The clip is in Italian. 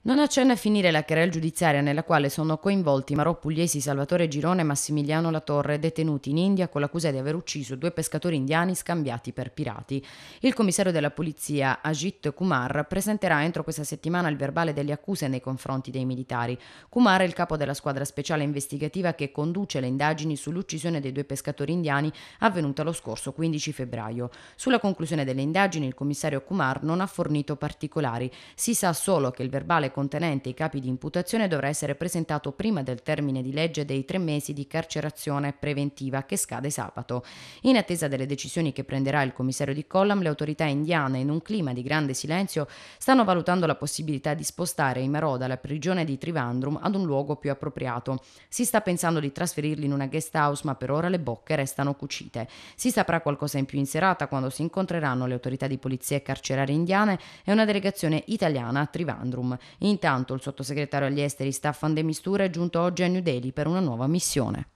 Non accenna a finire la querela giudiziaria nella quale sono coinvolti Marò Pugliesi, Salvatore Girone e Massimiliano Latorre, detenuti in India con l'accusa di aver ucciso due pescatori indiani scambiati per pirati. Il commissario della polizia Ajit Kumar presenterà entro questa settimana il verbale delle accuse nei confronti dei militari. Kumar è il capo della squadra speciale investigativa che conduce le indagini sull'uccisione dei due pescatori indiani avvenuta lo scorso 15 febbraio. Sulla conclusione delle indagini il commissario Kumar non ha fornito particolari. Si sa solo che il verbale verbale contenente i capi di imputazione dovrà essere presentato prima del termine di legge dei tre mesi di carcerazione preventiva che scade sabato. In attesa delle decisioni che prenderà il commissario di Collam, le autorità indiane, in un clima di grande silenzio, stanno valutando la possibilità di spostare i Marò dalla prigione di Trivandrum ad un luogo più appropriato. Si sta pensando di trasferirli in una guest house, ma per ora le bocche restano cucite. Si saprà qualcosa in più in serata quando si incontreranno le autorità di polizia carceraria indiane e una delegazione italiana a Trivandrum. Intanto il sottosegretario agli esteri Staffan De Mistura è giunto oggi a New Delhi per una nuova missione.